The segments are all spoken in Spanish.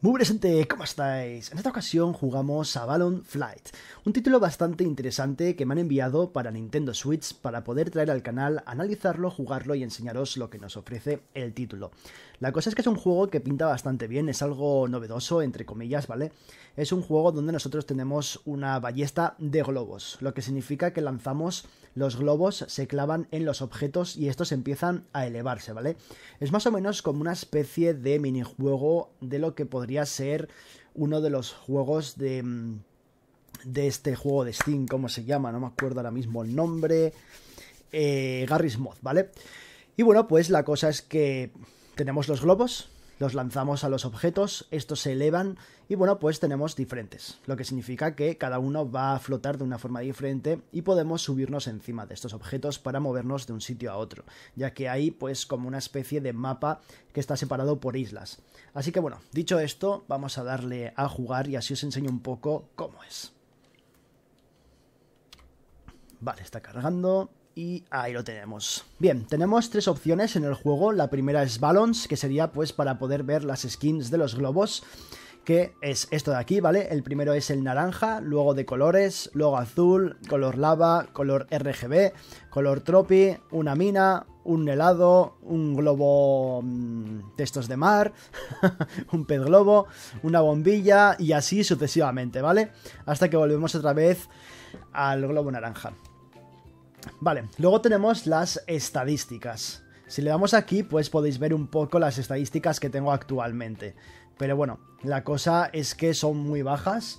Muy presente, ¿cómo estáis? En esta ocasión jugamos a Balloon Flight, un título bastante interesante que me han enviado para Nintendo Switch para poder traer al canal, analizarlo, jugarlo y enseñaros lo que nos ofrece el título. La cosa es que es un juego que pinta bastante bien, es algo novedoso, entre comillas, ¿vale? es un juego donde nosotros tenemos una ballesta de globos, lo que significa que lanzamos los globos, se clavan en los objetos y estos empiezan a elevarse, ¿vale? Es más o menos como una especie de minijuego de lo que podría ser uno de los juegos de mm, de este juego de Steam, ¿cómo se llama? No me acuerdo ahora mismo el nombre. Eh, Garry's Mod, ¿vale? Y bueno, pues la cosa es que tenemos los globos, los lanzamos a los objetos, estos se elevan y bueno, pues tenemos diferentes, lo que significa que cada uno va a flotar de una forma diferente y podemos subirnos encima de estos objetos para movernos de un sitio a otro, ya que hay pues como una especie de mapa que está separado por islas. Así que bueno, dicho esto, vamos a darle a jugar y así os enseño un poco cómo es. Vale, está cargando. Y ahí lo tenemos. Bien, tenemos tres opciones en el juego. La primera es Balance, que sería pues para poder ver las skins de los globos que es esto de aquí, ¿vale? El primero es el naranja, luego de colores, luego azul, color lava, color RGB, color tropi, una mina, un helado, un globo Textos mm, de mar, un pez globo, una bombilla y así sucesivamente, ¿vale? Hasta que volvemos otra vez al globo naranja. Vale, luego tenemos las estadísticas. Si le damos aquí, pues podéis ver un poco las estadísticas que tengo actualmente. Pero bueno, la cosa es que son muy bajas.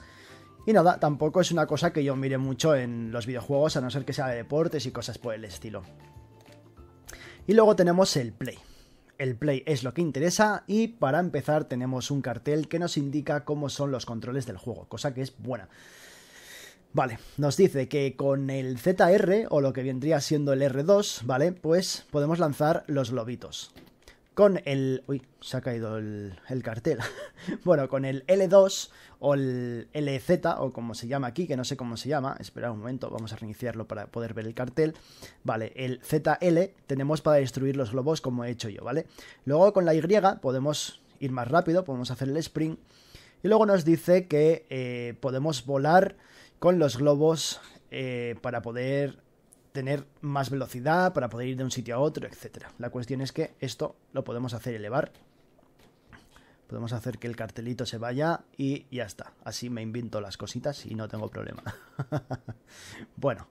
Y nada, tampoco es una cosa que yo mire mucho en los videojuegos, a no ser que sea de deportes y cosas por el estilo. Y luego tenemos el play. El play es lo que interesa y para empezar tenemos un cartel que nos indica cómo son los controles del juego, cosa que es buena. Vale, nos dice que con el ZR, o lo que vendría siendo el R2, ¿vale? Pues podemos lanzar los globitos. Con el... Uy, se ha caído el, cartel. bueno, con el L2 o el LZ, o como se llama aquí, que no sé cómo se llama. Esperad un momento, vamos a reiniciarlo para poder ver el cartel. Vale, el ZL tenemos para destruir los globos como he hecho yo, ¿vale? Luego con la Y podemos ir más rápido, podemos hacer el spring Y luego nos dice que eh, podemos volar con los globos eh, para poder tener más velocidad, para poder ir de un sitio a otro, etc. La cuestión es que esto lo podemos hacer elevar. Podemos hacer que el cartelito se vaya y ya está. Así me invento las cositas y no tengo problema. bueno,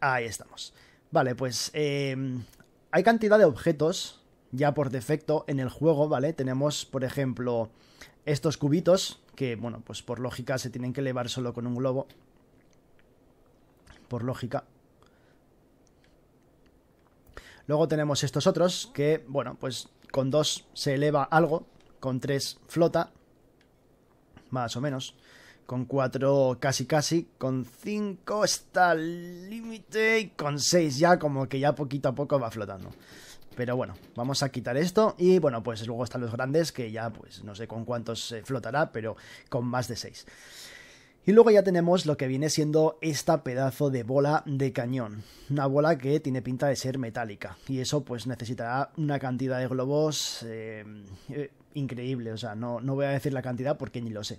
ahí estamos. Vale, pues em, hay cantidad de objetos ya por defecto en el juego, ¿vale? Tenemos, por ejemplo, estos cubitos que, bueno, pues por lógica se tienen que elevar solo con un globo. Por lógica. Luego tenemos estos otros que, bueno, pues con dos se eleva algo, con tres flota, más o menos, con cuatro casi casi, con cinco está al límite y con seis ya como que ya poquito a poco va flotando. Pero bueno, vamos a quitar esto y bueno, pues luego están los grandes que ya pues no sé con cuántos eh, flotará, pero con más de seis. Y luego ya tenemos lo que viene siendo esta pedazo de bola de cañón. Una bola que tiene pinta de ser metálica. Y eso pues necesitará una cantidad de globos eh, eh, increíble. O sea, no, no voy a decir la cantidad porque ni lo sé.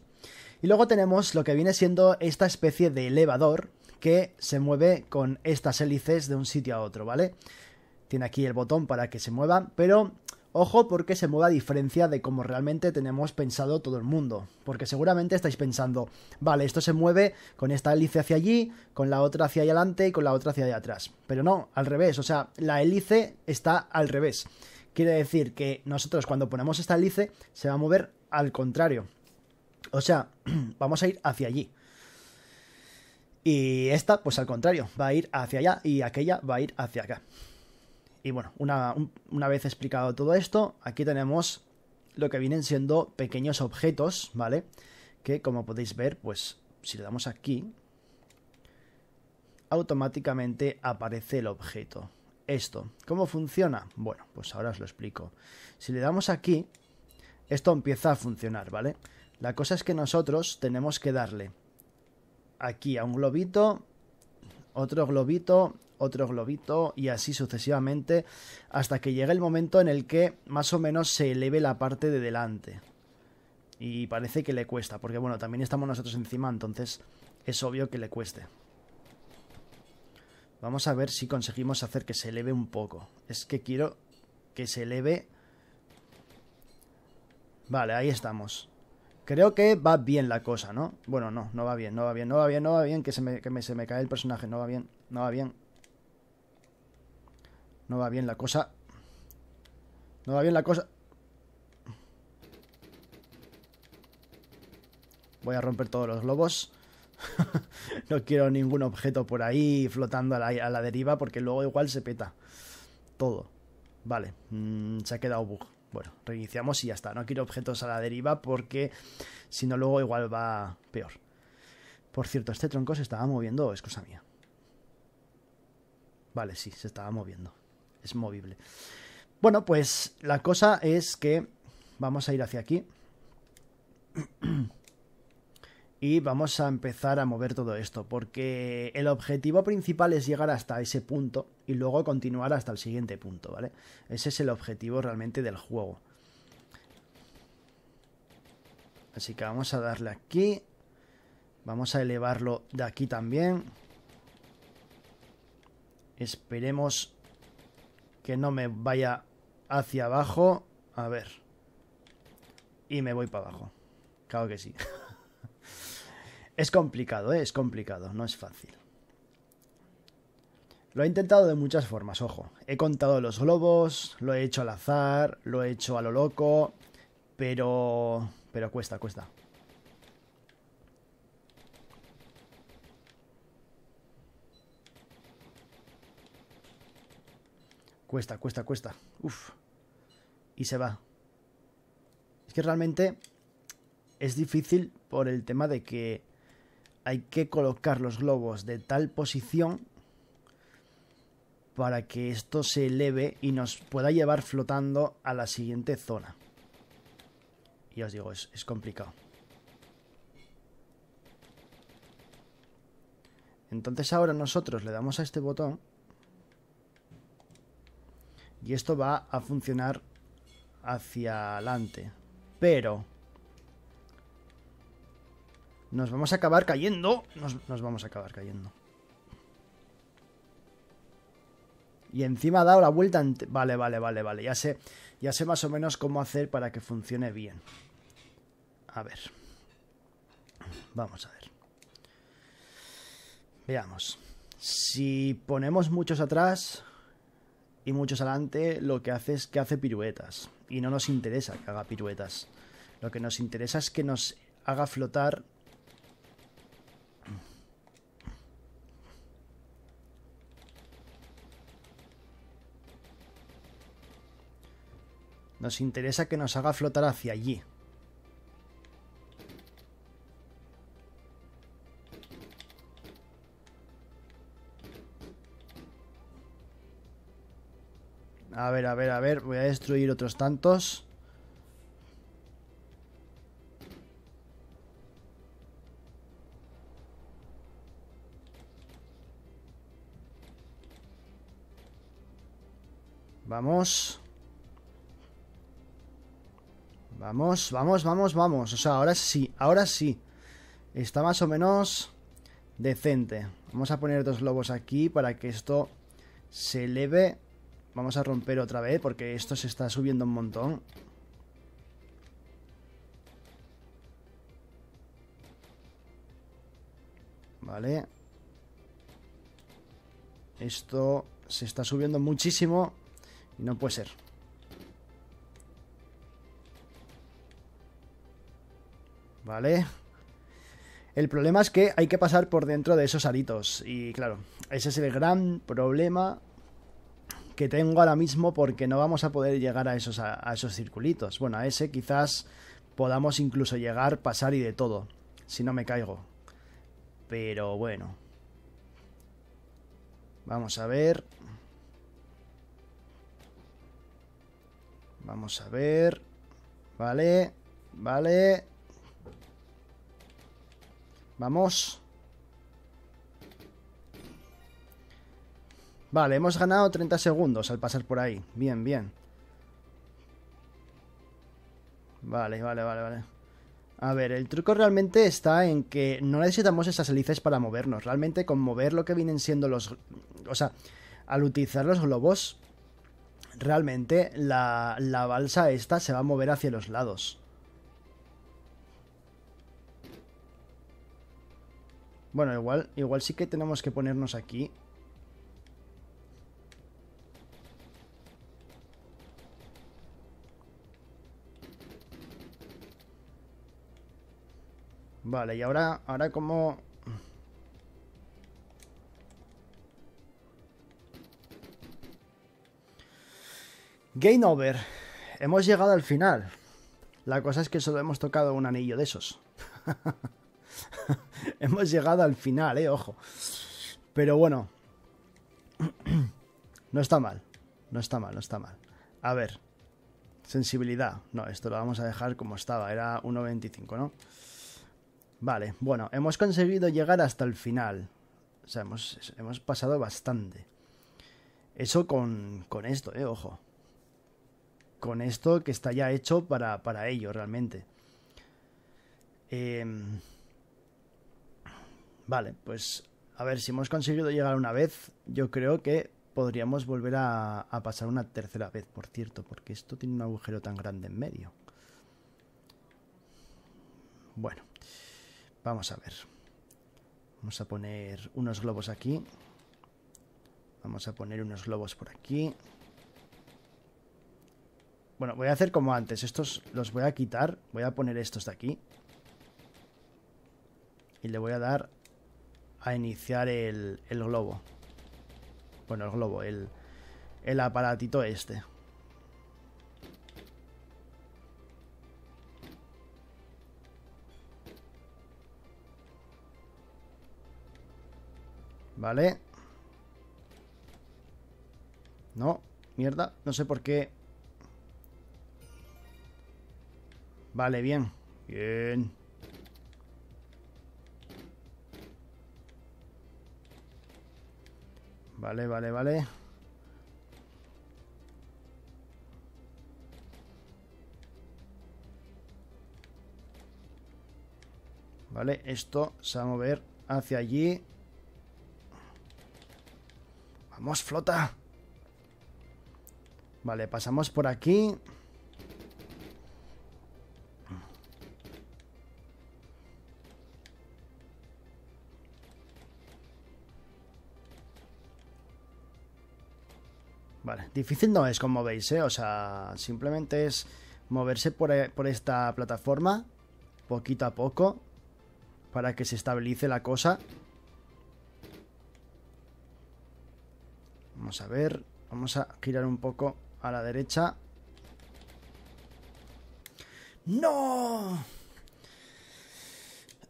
Y luego tenemos lo que viene siendo esta especie de elevador que se mueve con estas hélices de un sitio a otro, ¿vale? Tiene aquí el botón para que se mueva, pero ojo porque se mueve a diferencia de como realmente tenemos pensado todo el mundo. Porque seguramente estáis pensando, vale, esto se mueve con esta hélice hacia allí, con la otra hacia allá adelante y con la otra hacia atrás. Pero no, al revés, o sea, la hélice está al revés. Quiere decir que nosotros cuando ponemos esta hélice se va a mover al contrario. O sea, vamos a ir hacia allí. Y esta, pues al contrario, va a ir hacia allá y aquella va a ir hacia acá. Y bueno, una, una vez explicado todo esto, aquí tenemos lo que vienen siendo pequeños objetos, ¿vale? Que como podéis ver, pues si le damos aquí, automáticamente aparece el objeto. Esto, ¿cómo funciona? Bueno, pues ahora os lo explico. Si le damos aquí, esto empieza a funcionar, ¿vale? La cosa es que nosotros tenemos que darle aquí a un globito, otro globito otro globito y así sucesivamente hasta que llega el momento en el que más o menos se eleve la parte de delante. Y parece que le cuesta, porque bueno, también estamos nosotros encima, entonces es obvio que le cueste. Vamos a ver si conseguimos hacer que se eleve un poco. Es que quiero que se eleve... Vale, ahí estamos. Creo que va bien la cosa, ¿no? Bueno, no, no va bien, no va bien, no va bien, no va bien, que, se me, se me cae el personaje, no va bien, no va bien. No va bien la cosa. No va bien la cosa. Voy a romper todos los globos. no quiero ningún objeto por ahí flotando a la, deriva porque luego igual se peta. Todo. Vale. Mm, se ha quedado bug. Bueno, reiniciamos y ya está. No quiero objetos a la deriva porque si no luego igual va peor. Por cierto, este tronco se estaba moviendo, es cosa mía. Vale, sí, se estaba moviendo es movible. Bueno, pues la cosa es que vamos a ir hacia aquí. Y vamos a empezar a mover todo esto, porque el objetivo principal es llegar hasta ese punto y luego continuar hasta el siguiente punto, ¿vale? Ese es el objetivo realmente del juego. Así que vamos a darle aquí. Vamos a elevarlo de aquí también. Esperemos que no me vaya hacia abajo. A ver. Y me voy para abajo. Claro que sí. es complicado, ¿eh? es complicado, no es fácil. Lo he intentado de muchas formas, ojo. He contado los globos, lo he hecho al azar, lo he hecho a lo loco, pero... pero cuesta, cuesta. Cuesta, cuesta, cuesta. Uf. Y se va. Es que realmente es difícil por el tema de que hay que colocar los globos de tal posición para que esto se eleve y nos pueda llevar flotando a la siguiente zona. Y os digo, es complicado. Entonces ahora nosotros le damos a este botón y esto va a funcionar hacia adelante. Pero... Nos vamos a acabar cayendo. Nos, vamos a acabar cayendo. Y encima ha dado la vuelta... Vale, vale, vale, vale. Ya sé, ya sé más o menos cómo hacer para que funcione bien. A ver. Vamos a ver. Veamos. Si ponemos muchos atrás y muchos adelante lo que hace es que hace piruetas. Y no nos interesa que haga piruetas. Lo que nos interesa es que nos haga flotar. Nos interesa que nos haga flotar hacia allí. A ver, a ver, a ver. Voy a destruir otros tantos. Vamos. Vamos, vamos, vamos, vamos. O sea, ahora sí, ahora sí. Está más o menos decente. Vamos a poner dos globos aquí para que esto se eleve Vamos a romper otra vez porque esto se está subiendo un montón. Vale. Esto se está subiendo muchísimo y no puede ser. Vale. El problema es que hay que pasar por dentro de esos aritos. Y claro, ese es el gran problema que tengo ahora mismo porque no vamos a poder llegar a esos, esos circulitos. Bueno, a ese quizás podamos incluso llegar, pasar y de todo, si no me caigo. Pero bueno. Vamos a ver. Vamos a ver. Vale, vale. Vamos. Vale, hemos ganado 30 segundos al pasar por ahí. Bien, bien. Vale, vale, vale, vale. A ver, el truco realmente está en que no necesitamos esas hélices para movernos. Realmente con mover lo que vienen siendo los... O sea, al utilizar los globos, realmente la, balsa esta se va a mover hacia los lados. Bueno, igual, igual sí que tenemos que ponernos aquí Vale, y ahora, ahora como... Gain over. Hemos llegado al final. La cosa es que solo hemos tocado un anillo de esos. hemos llegado al final, eh, ojo. Pero bueno. no está mal. No está mal, no está mal. A ver. Sensibilidad. No, esto lo vamos a dejar como estaba. Era 1.25, ¿no? Vale, bueno, hemos conseguido llegar hasta el final. O sea, hemos, pasado bastante. Eso con, esto, eh, ojo. Con esto que está ya hecho para, para ello, realmente. Em, vale, pues a ver, si hemos conseguido llegar una vez, yo creo que podríamos volver a pasar una tercera vez, por cierto, porque esto tiene un agujero tan grande en medio. Bueno. Vamos a ver. Vamos a poner unos globos aquí. Vamos a poner unos globos por aquí. Bueno, voy a hacer como antes. Estos los voy a quitar. Voy a poner estos de aquí. Y le voy a dar a iniciar el, globo. Bueno, el globo, el aparatito este. Vale. No, mierda. No sé por qué. Vale, bien. Bien. Vale, vale, vale. Vale, esto se va a mover hacia allí. Vamos, flota. Vale, pasamos por aquí. Vale, difícil no es como veis, ¿eh? O sea, simplemente es moverse por, eh, por esta plataforma poquito a poco para que se estabilice la cosa. Vamos a ver. Vamos a girar un poco a la derecha. ¡No!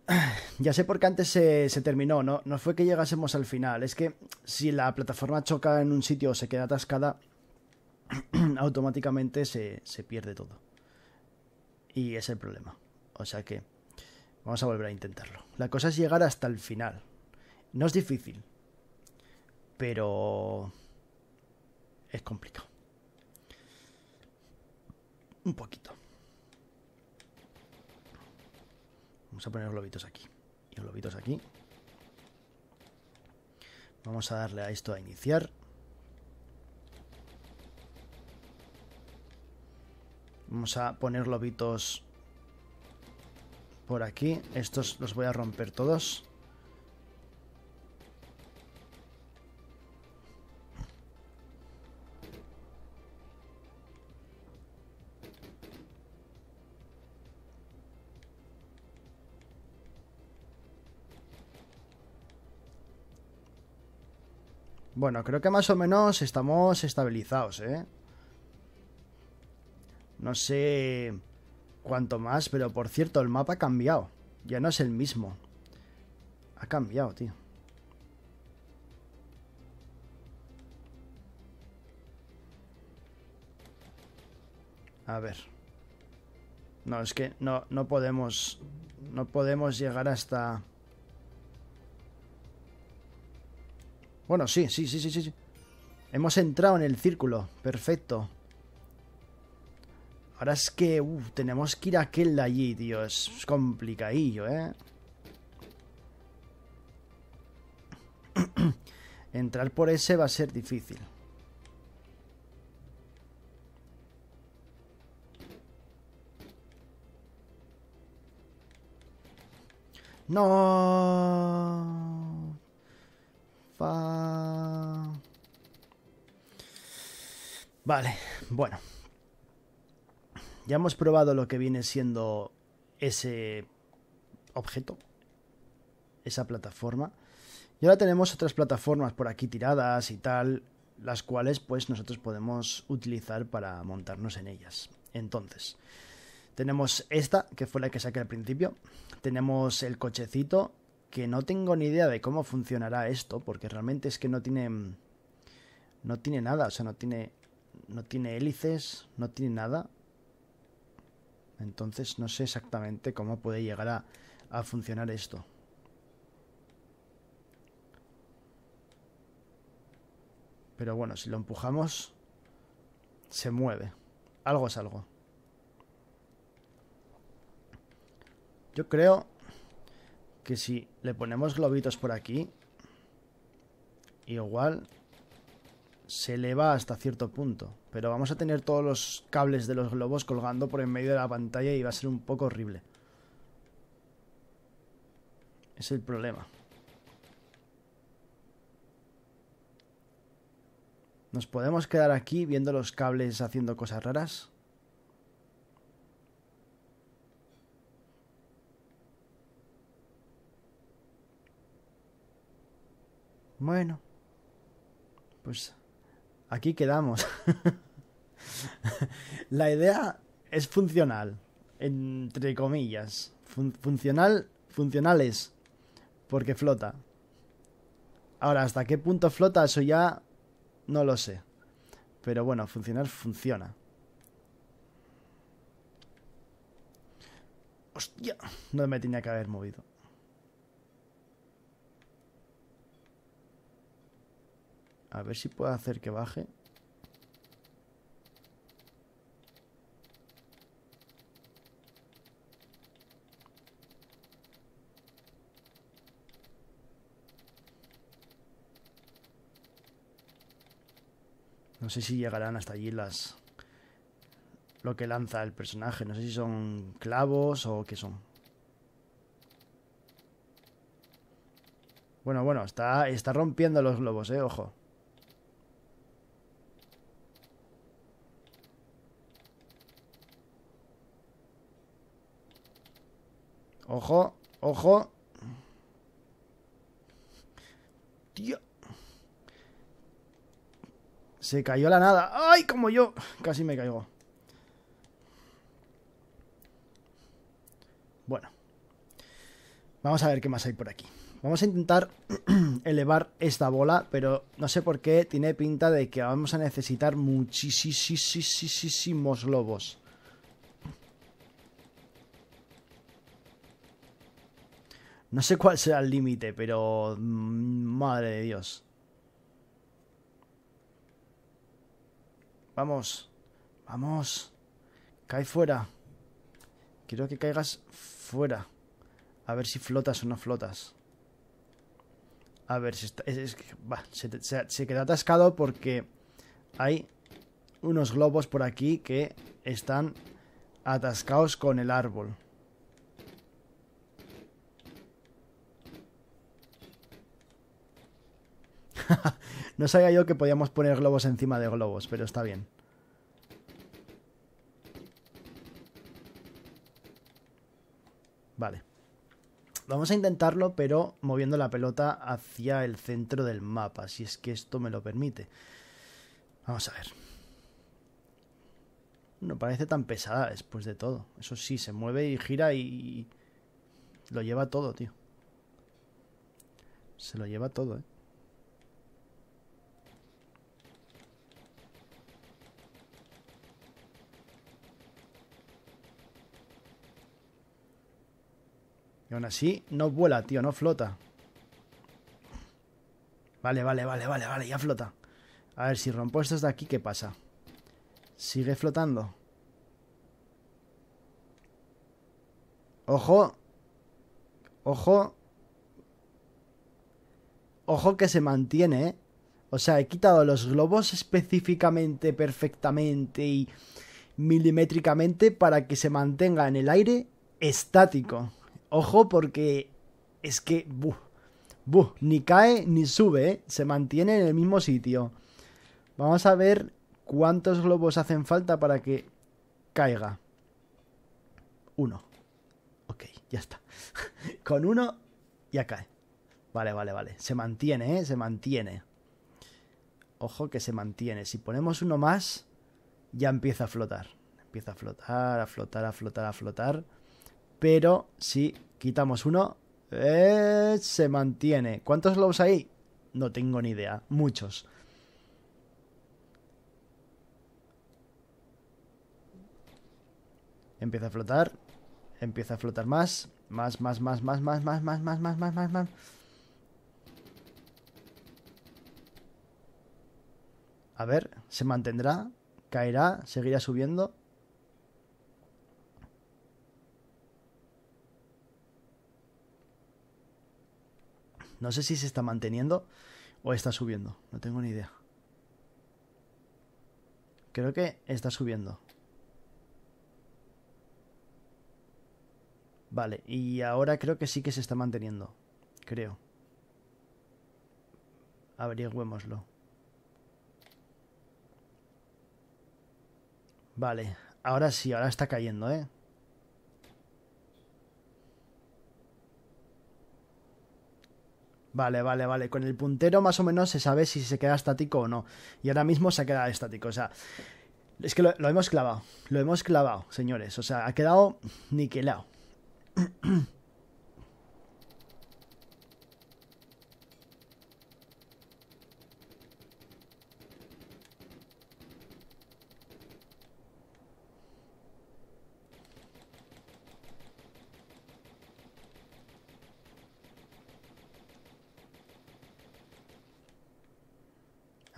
Ya sé por qué antes se, terminó, ¿no? No fue que llegásemos al final. Es que si la plataforma choca en un sitio o se queda atascada, automáticamente se pierde todo. Y es el problema. O sea que vamos a volver a intentarlo. La cosa es llegar hasta el final. No es difícil. Pero es complicado. Un poquito. Vamos a poner los lobitos aquí. Y los lobitos aquí. Vamos a darle a esto a iniciar. Vamos a poner lobitos por aquí. Estos los voy a romper todos. Bueno, creo que más o menos estamos estabilizados, ¿eh? No sé cuánto más, pero por cierto, el mapa ha cambiado. Ya no es el mismo. Ha cambiado, tío. A ver. No, es que no, no podemos... No podemos llegar hasta... Bueno, sí, sí, sí, sí, sí. Hemos entrado en el círculo. Perfecto. Ahora es que... tenemos que ir a aquel de allí, tío. Es complicadillo, ¿eh? Entrar por ese va a ser difícil. No. Vale, bueno. Ya hemos probado lo que viene siendo ese objeto, esa plataforma. Y ahora tenemos otras plataformas por aquí tiradas y tal, las cuales pues nosotros podemos utilizar para montarnos en ellas. Entonces, tenemos esta, que fue la que saqué al principio. Tenemos el cochecito, que no tengo ni idea de cómo funcionará esto, porque realmente es que no tiene... No tiene nada, o sea, no tiene no tiene hélices, no tiene nada. Entonces no sé exactamente cómo puede llegar a, funcionar esto. Pero bueno, si lo empujamos, se mueve. Algo es algo. Yo creo que si le ponemos globitos por aquí, igual se eleva hasta cierto punto. Pero vamos a tener todos los cables de los globos colgando por en medio de la pantalla y va a ser un poco horrible. Es el problema. ¿Nos podemos quedar aquí viendo los cables haciendo cosas raras? Bueno. Pues Aquí quedamos. la idea es funcional, entre comillas. funcional, funcionales, porque flota. Ahora, ¿hasta qué punto flota? Eso ya no lo sé. Pero bueno, funcionar funciona. Hostia, no me tenía que haber movido. A ver si puedo hacer que baje. No sé si llegarán hasta allí las lo que lanza el personaje. No sé si son clavos o qué son. Bueno, bueno, está, está rompiendo los globos, eh, ojo. Ojo, ojo. Se cayó la nada. ¡Ay, como yo! Casi me caigo. Bueno. Vamos a ver qué más hay por aquí. Vamos a intentar elevar esta bola, pero no sé por qué tiene pinta de que vamos a necesitar muchísimos lobos. No sé cuál será el límite, pero... Madre de Dios. Vamos. Vamos. Cae fuera. Quiero que caigas fuera. A ver si flotas o no flotas. A ver si está... se queda atascado porque hay unos globos por aquí que están atascados con el árbol. No sabía yo que podíamos poner globos encima de globos, pero está bien. Vale. Vamos a intentarlo, pero moviendo la pelota hacia el centro del mapa, si es que esto me lo permite. Vamos a ver. No parece tan pesada después de todo. Eso sí, se mueve y gira y... Lo lleva todo, tío. Se lo lleva todo, ¿eh? Y aún así, no vuela, tío, no flota. Vale, vale, vale, vale, vale, ya flota. A ver, si rompo esto de aquí, ¿qué pasa? Sigue flotando. Ojo. Ojo. Ojo que se mantiene, ¿eh? O sea, he quitado los globos específicamente, perfectamente y milimétricamente para que se mantenga en el aire estático. Ojo porque es que ni cae ni sube, ¿eh? se mantiene en el mismo sitio. Vamos a ver cuántos globos hacen falta para que caiga. Uno. Ok, ya está. Con uno ya cae. Vale, vale, vale. Se mantiene, ¿eh? Se mantiene. Ojo que se mantiene. Si ponemos uno más, ya empieza a flotar. Empieza a flotar, a flotar, a flotar, a flotar. Pero si quitamos uno, se mantiene. ¿Cuántos lobos hay? No tengo ni idea. Muchos. Empieza a flotar. Empieza a flotar más. Más, más, más, más, más, más, más, más, más, más, más, más. A ver, ¿se mantendrá? ¿Caerá? ¿Seguirá subiendo? No sé si se está manteniendo o está subiendo. No tengo ni idea. Creo que está subiendo. Vale, y ahora creo que sí que se está manteniendo. Creo. Averigüémoslo. Vale, ahora sí, ahora está cayendo, ¿eh? Vale, vale, vale. Con el puntero más o menos se sabe si se queda estático o no. Y ahora mismo se ha quedado estático. O sea, es que lo, hemos clavado. Lo hemos clavado, señores. O sea, ha quedado niquelado.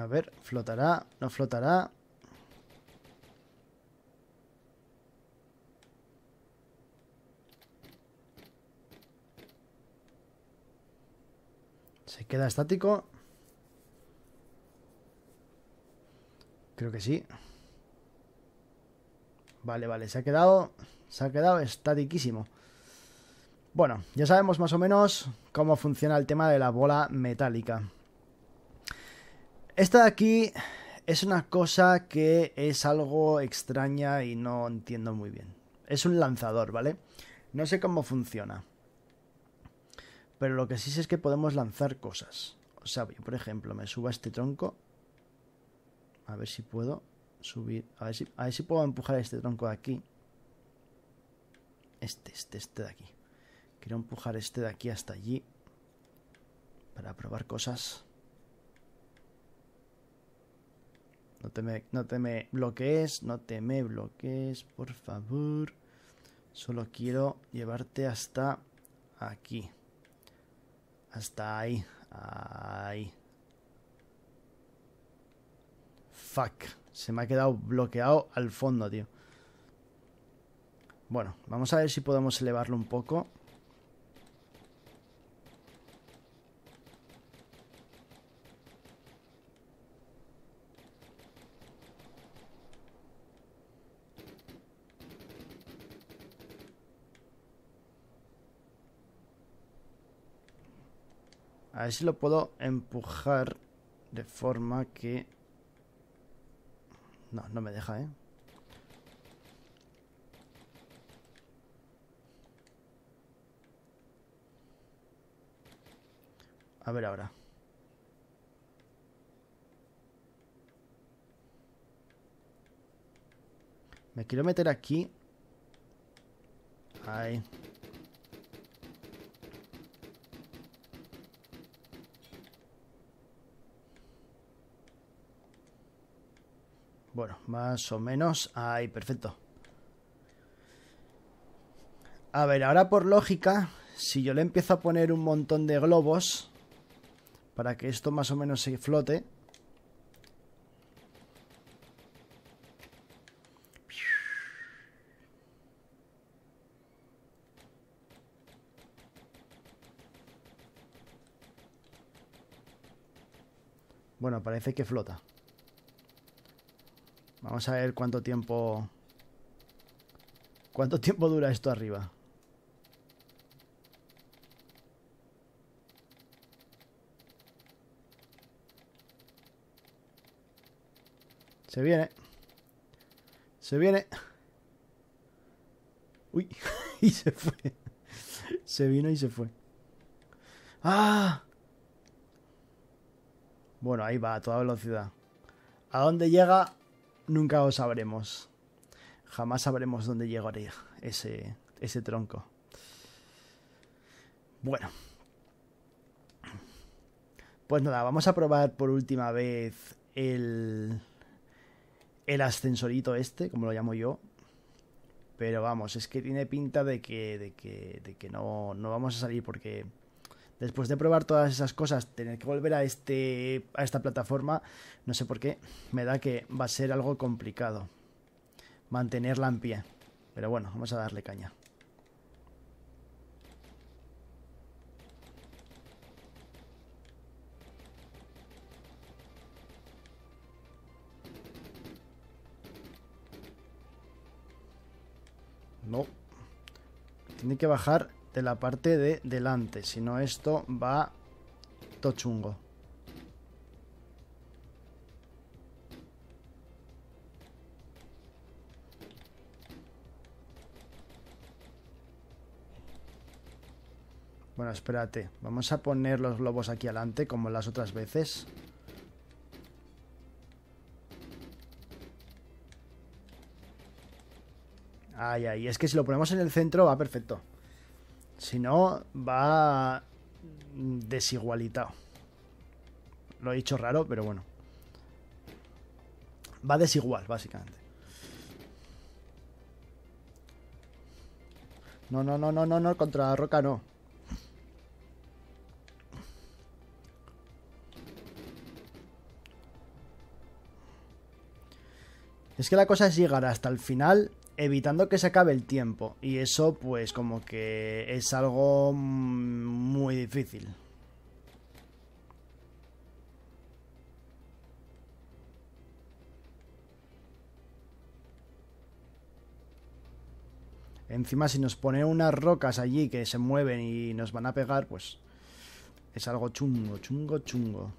A ver, flotará, no flotará. ¿Se queda estático? Creo que sí. Vale, vale, se ha quedado. Se ha quedado Bueno, ya sabemos más o menos cómo funciona el tema de la bola metálica. Esta de aquí es una cosa que es algo extraña y no entiendo muy bien. Es un lanzador, ¿vale? No sé cómo funciona. Pero lo que sí sé es que podemos lanzar cosas. O sea, yo, por ejemplo, me subo a este tronco. A ver si puedo subir. A ver si, a ver si puedo empujar este tronco de aquí. Este, este, este de aquí. Quiero empujar este de aquí hasta allí. Para probar cosas. No te, me, no te bloquees, no te me bloquees, por favor. Solo quiero llevarte hasta aquí. Hasta ahí. Ahí. Fuck. Se me ha quedado bloqueado al fondo, tío. Bueno, vamos a ver si podemos elevarlo un poco. ver si lo puedo empujar de forma que... No, no me deja, ¿eh? A ver ahora. Me quiero meter aquí. Ahí. Bueno, más o menos. Ahí, perfecto. A ver, ahora por lógica, si yo le empiezo a poner un montón de globos para que esto más o menos se flote. Bueno, parece que flota. Vamos a ver cuánto tiempo... ¿Cuánto tiempo dura esto arriba? Se viene. Se viene. Uy, y se fue. Se vino y se fue. ¡Ah! Bueno, ahí va, a toda velocidad. ¿A dónde llega? nunca lo sabremos. Jamás sabremos dónde llegaría ese, ese tronco. Bueno. Pues nada, vamos a probar por última vez el, el ascensorito este, como lo llamo yo. Pero vamos, es que tiene pinta de que, de que, de que no, no vamos a salir porque Después de probar todas esas cosas, tener que volver a, este, a esta plataforma, no sé por qué, me da que va a ser algo complicado mantenerla en pie. Pero bueno, vamos a darle caña. No. Tiene que bajar de la parte de delante, si no esto va Tochungo Bueno, espérate. Vamos a poner los globos aquí adelante, como las otras veces. Ay, ay. Es que si lo ponemos en el centro va perfecto. Si no, va desigualitado. Lo he dicho raro, pero bueno. Va desigual, básicamente. No, no, no, no, no, no, contra la roca no. Es que la cosa es llegar hasta el final evitando que se acabe el tiempo. Y eso pues como que es algo mm, muy difícil. Encima si nos ponen unas rocas allí que se mueven y nos van a pegar, pues es algo chungo, chungo, chungo.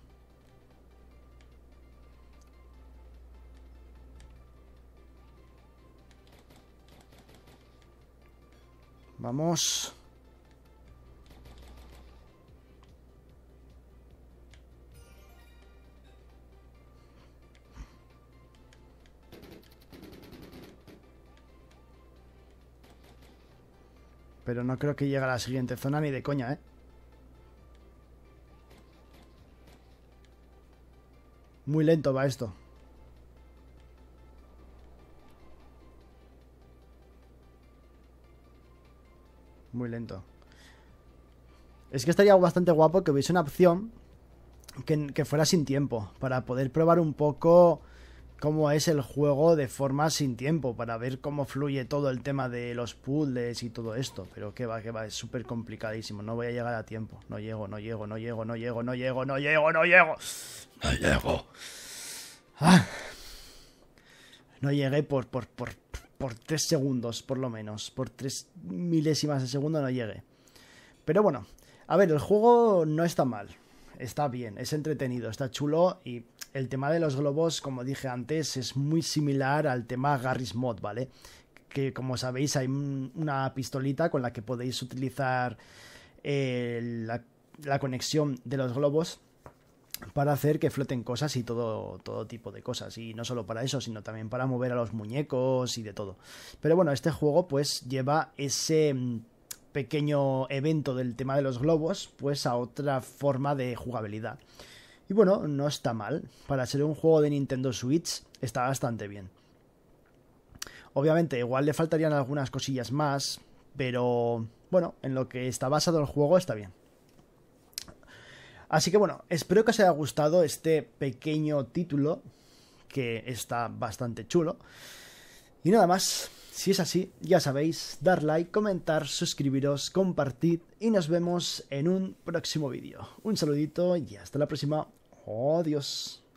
Vamos. Pero no creo que llegue a la siguiente zona ni de coña, ¿eh? Muy lento va esto. muy lento. Es que estaría bastante guapo que hubiese una opción que, fuera sin tiempo, para poder probar un poco cómo es el juego de forma sin tiempo, para ver cómo fluye todo el tema de los puzzles y todo esto. Pero que va, que va, es súper complicadísimo, no voy a llegar a tiempo. No llego, no llego, no llego, no llego, no llego, no llego, no llego. No llego. Ah. No llegué por, por, por, por tres segundos, por lo menos. Por tres milésimas de segundo no llegue. Pero bueno, a ver, el juego no está mal. Está bien, es entretenido, está chulo y el tema de los globos, como dije antes, es muy similar al tema garris Mod, ¿vale? Que como sabéis hay una pistolita con la que podéis utilizar eh, la conexión de los globos para hacer que floten cosas y todo, todo tipo de cosas. Y no solo para eso, sino también para mover a los muñecos y de todo. Pero bueno, este juego pues lleva ese mm, pequeño evento del tema de los globos pues a otra forma de jugabilidad. Y bueno, no está mal. Para ser un juego de Nintendo Switch está bastante bien. Obviamente, igual le faltarían algunas cosillas más, pero bueno, en lo que está basado el juego está bien. Así que bueno, espero que os haya gustado este pequeño título, que está bastante chulo. Y nada más, si es así, ya sabéis, dar like, comentar, suscribiros, compartid y nos vemos en un próximo vídeo. Un saludito y hasta la próxima. Adiós.